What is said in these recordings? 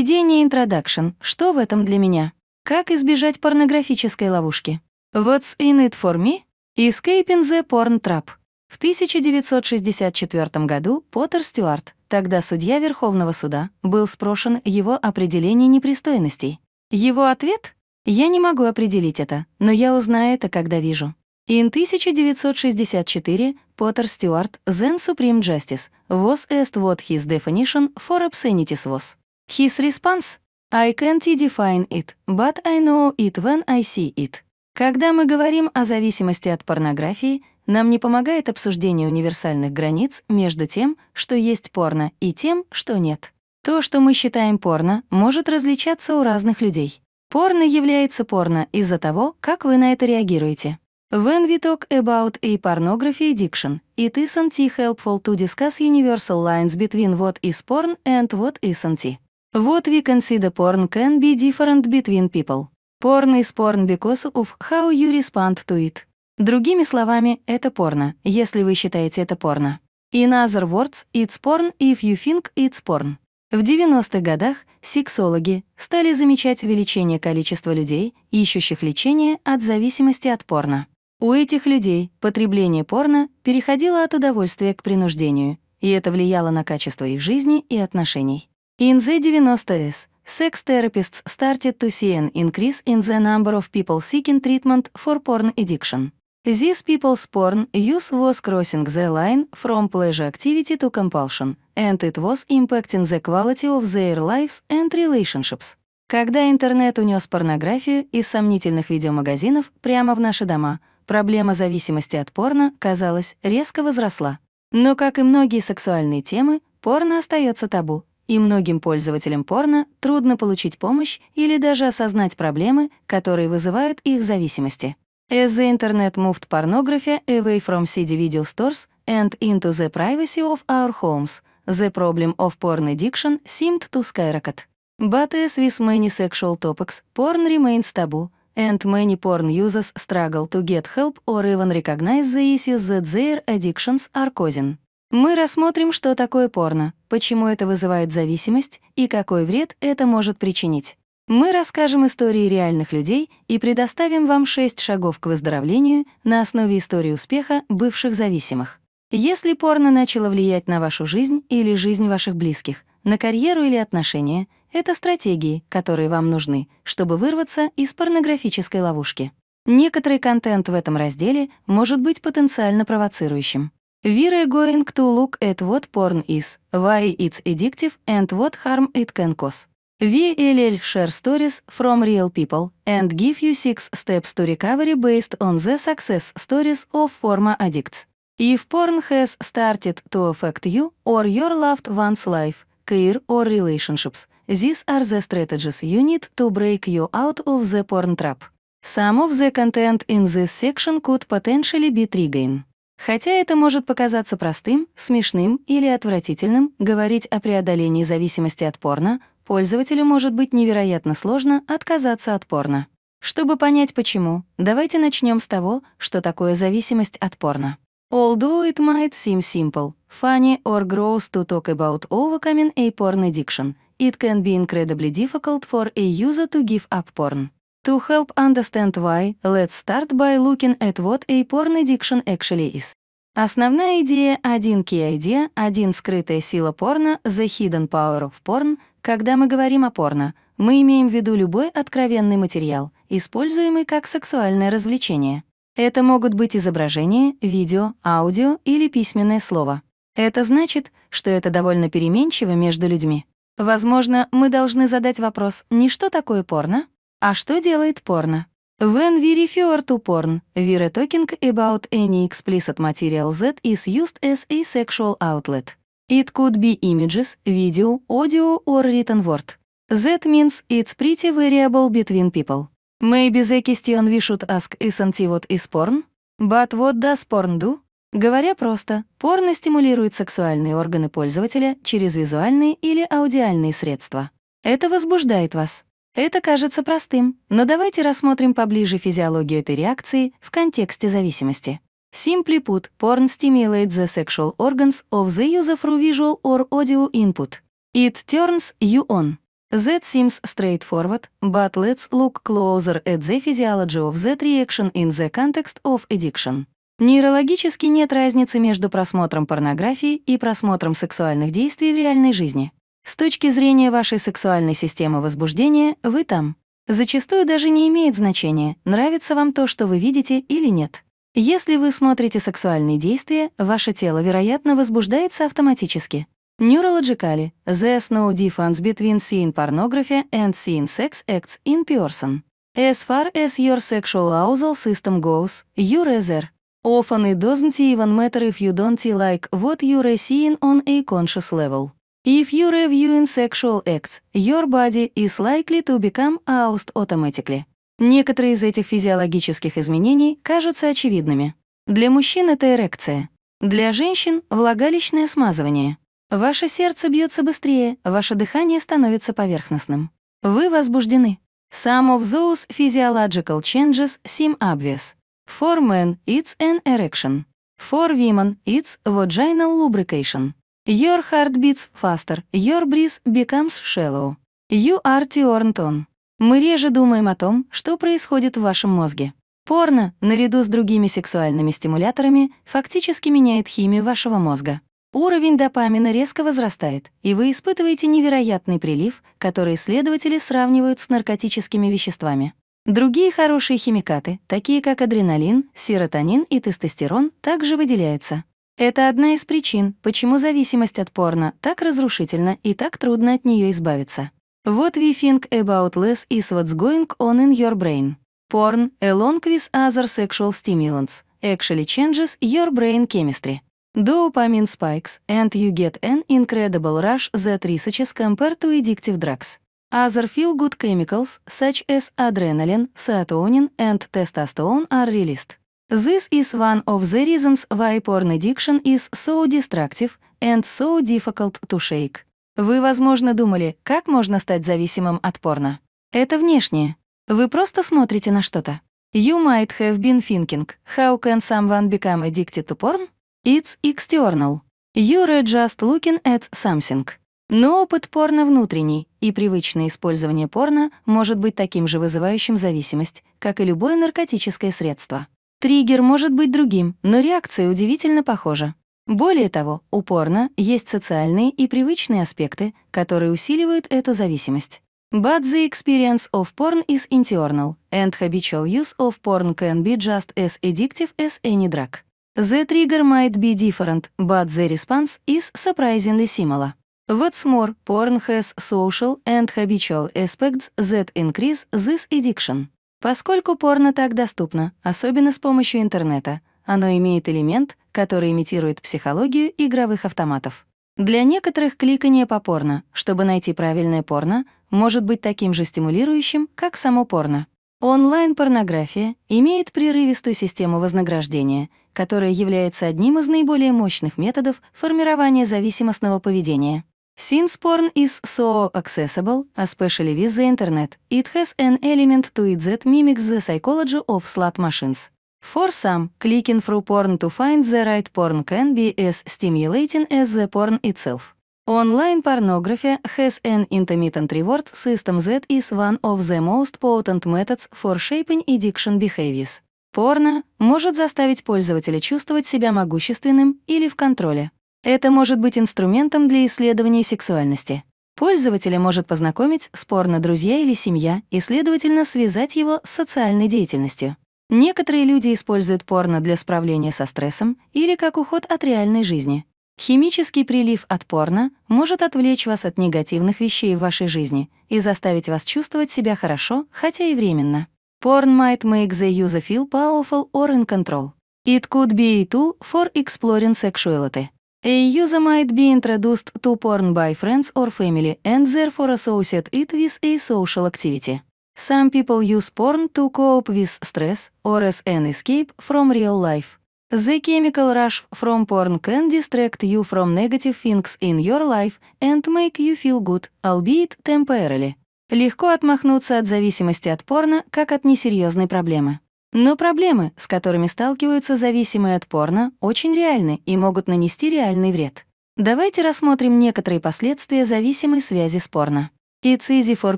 Введение интродакшн. Что в этом для меня? Как избежать порнографической ловушки? What's in it for me? Escaping the porn trap. В 1964 году Поттер Стюарт, тогда судья Верховного суда, был спрошен его определение непристойностей. Его ответ? Я не могу определить это, но я узнаю это, когда вижу. In 1964 Поттер Стюарт, then Supreme Justice, was asked what his definition for obscenities was. His response «I can't define it, but I know it when I see it». Когда мы говорим о зависимости от порнографии, нам не помогает обсуждение универсальных границ между тем, что есть порно, и тем, что нет. То, что мы считаем порно, может различаться у разных людей. Порно является порно из-за того, как вы на это реагируете. When we talk about a pornography addiction, it isn't helpful to discuss universal lines between what is porn and what isn't. What we consider porn can be different between people. Porn is porn because of how you respond to it. Другими словами, это порно, если вы считаете это порно. In other words, it's porn if you think it's porn. В 90-х годах сексологи стали замечать увеличение количества людей, ищущих лечение от зависимости от порно. У этих людей потребление порно переходило от удовольствия к принуждению, и это влияло на качество их жизни и отношений. In the 90 s Sex therapists started to see an increase in the number of people seeking treatment for porn addiction. These people's porn use was crossing the line from pleasure activity to compulsion, and it was impacting the quality of their lives and relationships. Когда интернет унес порнографию из сомнительных видеомагазинов прямо в наши дома, проблема зависимости от порно, казалось, резко возросла. Но, как и многие сексуальные темы, порно остается табу, и многим пользователям порно трудно получить помощь или даже осознать проблемы, которые вызывают их зависимости. As the internet moved pornography away from CD video stores and into the privacy of our homes, the problem of porn addiction seemed to skyrocket. But as with many sexual topics, porn remains taboo, and many porn users struggle to get help or even recognize the issues that their addictions are causing. Мы рассмотрим, что такое порно, почему это вызывает зависимость и какой вред это может причинить. Мы расскажем истории реальных людей и предоставим вам 6 шагов к выздоровлению на основе истории успеха бывших зависимых. Если порно начало влиять на вашу жизнь или жизнь ваших близких, на карьеру или отношения, это стратегии, которые вам нужны, чтобы вырваться из порнографической ловушки. Некоторый контент в этом разделе может быть потенциально провоцирующим. We're going to look at what porn is, why it's addictive, and what harm it can cause. VLL share stories from real people and give you six steps to recovery based on the success stories of former addicts. If porn has started to affect you or your loved one's life, career or relationships, these are the strategies you need to break you out of the porn trap. Some of the content in this section could potentially be triggering. Хотя это может показаться простым, смешным или отвратительным, говорить о преодолении зависимости от порно, пользователю может быть невероятно сложно отказаться от порно. Чтобы понять почему, давайте начнем с того, что такое зависимость от порно. Although it might seem simple, funny or gross to talk about overcoming a porn addiction, it can be incredibly difficult for a user to give up porn. To help understand why, let's start by looking at what a porn addiction actually is. Основная идея — один key idea, один скрытая сила порно, the hidden power of porn. Когда мы говорим о порно, мы имеем в виду любой откровенный материал, используемый как сексуальное развлечение. Это могут быть изображения, видео, аудио или письменное слово. Это значит, что это довольно переменчиво между людьми. Возможно, мы должны задать вопрос «Не что такое порно?», а что делает порно? When we refer to porn, we are talking about any explicit material that is used as a sexual outlet. It could be images, video, audio, or written word. That means it's pretty variable between people. Maybe the question we should ask isn't what is porn? But what does porn do? Говоря просто, порно стимулирует сексуальные органы пользователя через визуальные или аудиальные средства. Это возбуждает вас. Это кажется простым, но давайте рассмотрим поближе физиологию этой реакции в контексте зависимости. Simply put, porn stimulates the sexual organs of the user through visual or audio input. It turns you on. That seems straightforward, but let's look closer at the physiology of that reaction in the context of addiction. Нейрологически нет разницы между просмотром порнографии и просмотром сексуальных действий в реальной жизни. С точки зрения вашей сексуальной системы возбуждения, вы там. Зачастую даже не имеет значения, нравится вам то, что вы видите или нет. Если вы смотрите сексуальные действия, ваше тело, вероятно, возбуждается автоматически. Neurologically, there's no difference between seeing pornography and seeing sex acts in person. As far as your sexual arousal system goes, you're there. Often it doesn't even matter if you don't like what you're seeing on a conscious level. If you're reviewing sexual acts, your body is likely to become aroused automatically. Некоторые из этих физиологических изменений кажутся очевидными. Для мужчин это эрекция. Для женщин — влагалищное смазывание. Ваше сердце бьется быстрее, ваше дыхание становится поверхностным. Вы возбуждены. Some of those physiological changes seem obvious. For men, it's an erection. For women, it's vaginal lubrication. Your heart beats faster, your breeze becomes shallow. You are turned Мы реже думаем о том, что происходит в вашем мозге. Порно, наряду с другими сексуальными стимуляторами, фактически меняет химию вашего мозга. Уровень допамина резко возрастает, и вы испытываете невероятный прилив, который исследователи сравнивают с наркотическими веществами. Другие хорошие химикаты, такие как адреналин, серотонин и тестостерон, также выделяются. Это одна из причин, почему зависимость от порно так разрушительна и так трудно от нее избавиться. Вот we think about less is what's going on in your brain. Porn, along with other sexual stimulants, actually changes your brain chemistry. Dopamine spikes, and you get an incredible rush that researches compared to addictive drugs. Other feel-good chemicals, such as adrenaline, serotonin, and testosterone are released. This is one of the reasons why porn addiction is so destructive and so difficult to shake. Вы, возможно, думали, как можно стать зависимым от порно. Это внешнее. Вы просто смотрите на что-то. You might have been thinking, how can someone become addicted to porn? It's external. You're just looking at something. Но опыт порно внутренний, и привычное использование порно может быть таким же вызывающим зависимость, как и любое наркотическое средство. Триггер может быть другим, но реакция удивительно похожа. Более того, упорно есть социальные и привычные аспекты, которые усиливают эту зависимость. But the experience of porn is internal, and habitual use of porn can be just as addictive as any drug. The trigger might be different, but the response is surprisingly similar. What's more, porn has social and habitual aspects that increase this addiction. Поскольку порно так доступно, особенно с помощью интернета, оно имеет элемент, который имитирует психологию игровых автоматов. Для некоторых кликание по порно, чтобы найти правильное порно, может быть таким же стимулирующим, как само порно. Онлайн-порнография имеет прерывистую систему вознаграждения, которая является одним из наиболее мощных методов формирования зависимостного поведения. Since porn is so accessible, especially with the internet, it has an element to it that mimics the psychology of slot machines. For some, clicking through porn to find the right porn can be as stimulating as the porn itself. Online pornography has an intermittent reward system that is one of the most potent methods for shaping addiction behaviors. Порно может заставить пользователя чувствовать себя могущественным или в контроле. Это может быть инструментом для исследования сексуальности. Пользователя может познакомить с порно-друзья или семья и, следовательно, связать его с социальной деятельностью. Некоторые люди используют порно для справления со стрессом или как уход от реальной жизни. Химический прилив от порно может отвлечь вас от негативных вещей в вашей жизни и заставить вас чувствовать себя хорошо, хотя и временно. Porn might make the user feel powerful or in control. It could be a tool for exploring sexuality. A user might be introduced to porn by friends or family and therefore associate it with a social activity. Some people use porn to cope with stress or as an escape from real life. The chemical rush from porn can distract you from negative things in your life and make you feel good, albeit temporarily. Легко отмахнуться от зависимости от порно, как от несерьезной проблемы. Но проблемы, с которыми сталкиваются зависимые от порно, очень реальны и могут нанести реальный вред. Давайте рассмотрим некоторые последствия зависимой связи с порно. It's easy for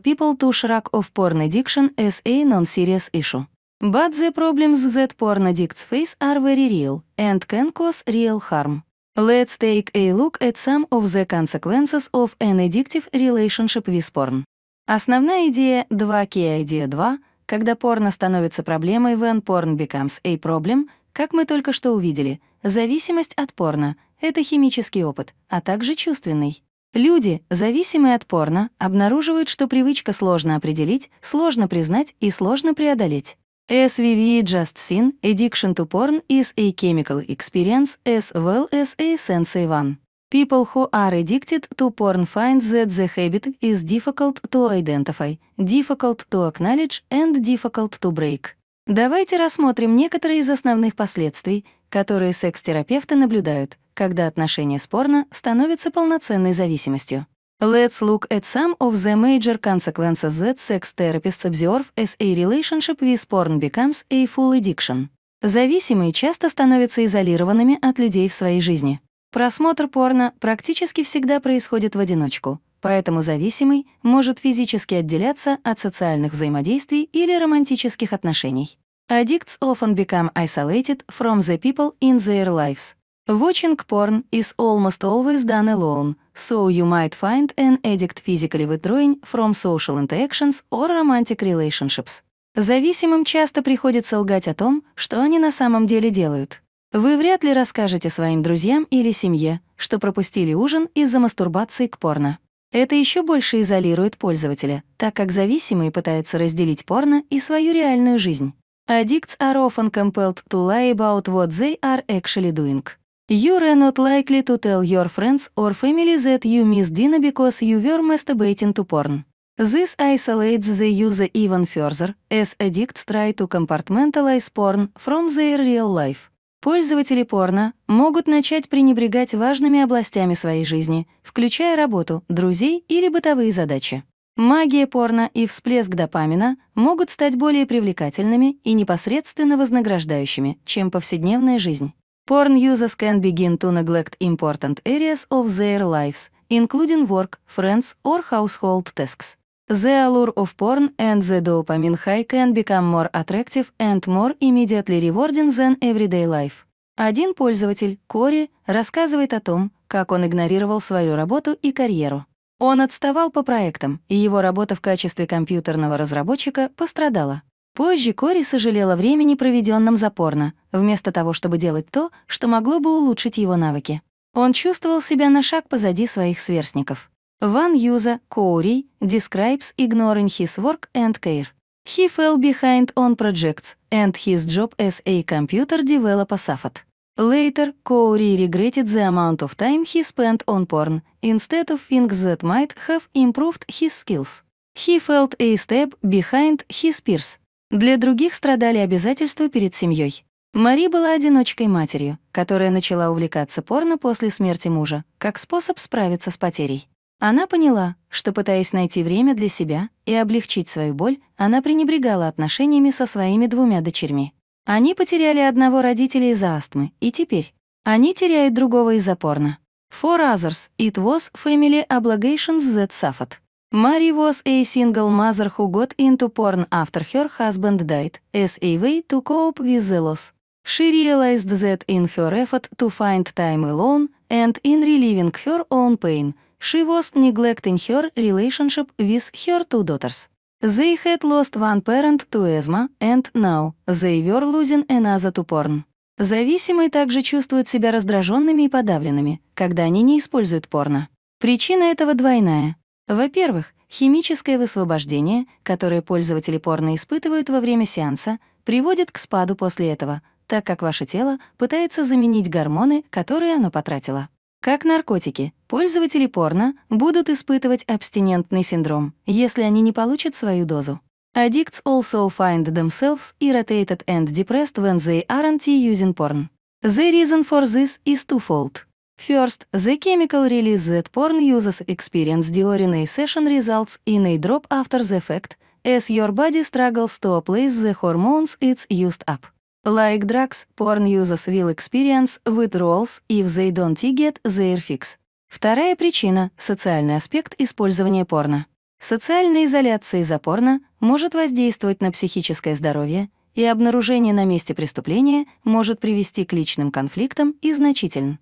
people to shrug off porn addiction as a non-serious issue. But the problems that porn addicts face are very real and can cause real harm. Let's take a look at some of the consequences of an addictive relationship with porn. Основная идея 2 key idea 2 когда порно становится проблемой, when porn becomes a problem, как мы только что увидели, зависимость от порно — это химический опыт, а также чувственный. Люди, зависимые от порно, обнаруживают, что привычка сложно определить, сложно признать и сложно преодолеть. SVV Just seen Addiction to Porn is a chemical experience as well as a sensory one. People who are addicted to porn find that the habit is difficult to identify, difficult to acknowledge and difficult to break. Давайте рассмотрим некоторые из основных последствий, которые секс-терапевты наблюдают, когда отношения с порно становятся полноценной зависимостью. Let's look at some of the major consequences that sex therapists observe as a relationship with porn becomes a full addiction. Зависимые часто становятся изолированными от людей в своей жизни. Просмотр порно практически всегда происходит в одиночку, поэтому зависимый может физически отделяться от социальных взаимодействий или романтических отношений. Addicts often become isolated from the people in their lives. Watching porn is almost always done alone, so you might find an addict physically withdrawing from social interactions or romantic relationships. Зависимым часто приходится лгать о том, что они на самом деле делают. Вы вряд ли расскажете своим друзьям или семье, что пропустили ужин из-за мастурбации к порно. Это еще больше изолирует пользователя, так как зависимые пытаются разделить порно и свою реальную жизнь. Addicts are often compelled to lie about what they are actually doing. You are not likely to tell your friends or family that you missed dinner because you were masturbating to porn. This isolates the user even further, as addicts try to compartmentalize porn from their real life. Пользователи порно могут начать пренебрегать важными областями своей жизни, включая работу, друзей или бытовые задачи. Магия порно и всплеск допамина могут стать более привлекательными и непосредственно вознаграждающими, чем повседневная жизнь. Porn users can begin to neglect important areas of their lives, including work, friends or household tasks. The allure of porn and the dopamine high can become more attractive and more immediately rewarding than everyday life. Один пользователь, Кори, рассказывает о том, как он игнорировал свою работу и карьеру. Он отставал по проектам, и его работа в качестве компьютерного разработчика пострадала. Позже Кори сожалела времени, проведенном за порно, вместо того, чтобы делать то, что могло бы улучшить его навыки. Он чувствовал себя на шаг позади своих сверстников. One user, Corey, describes ignoring his work and care. He fell behind on projects and his job as a computer developer suffered. Later, Corey regretted the amount of time he spent on porn instead of things that might have improved his skills. He felt a step behind his peers. Для других страдали обязательства перед семьей. Мари была одиночкой матерью, которая начала увлекаться порно после смерти мужа, как способ справиться с потерей. Она поняла, что, пытаясь найти время для себя и облегчить свою боль, она пренебрегала отношениями со своими двумя дочерьми. Они потеряли одного родителя из-за астмы, и теперь они теряют другого из-за порно. Four others, it was family obligations that suffered. Mary was a single mother who got into porn after her husband died, as a way to cope with the loss. She realized that in her effort to find time alone and in relieving her own pain, She was neglecting her relationship with her two daughters. They had lost one parent to asthma, and now they were losing another to porn. Зависимые также чувствуют себя раздраженными и подавленными, когда они не используют порно. Причина этого двойная. Во-первых, химическое высвобождение, которое пользователи порно испытывают во время сеанса, приводит к спаду после этого, так как ваше тело пытается заменить гормоны, которые оно потратило. Как наркотики, пользователи порно будут испытывать абстинентный синдром, если они не получат свою дозу. Addicts also find themselves irritated and depressed when they aren't using porn. The reason for this is twofold. First, the chemical release that porn users experience during a session results in a drop after the fact, as your body struggles to replace the hormones it's used up. Like drugs, porn users will experience withdrawals if they don't get their fix. Вторая причина — социальный аспект использования порно. Социальная изоляция из-за порно может воздействовать на психическое здоровье, и обнаружение на месте преступления может привести к личным конфликтам и значительно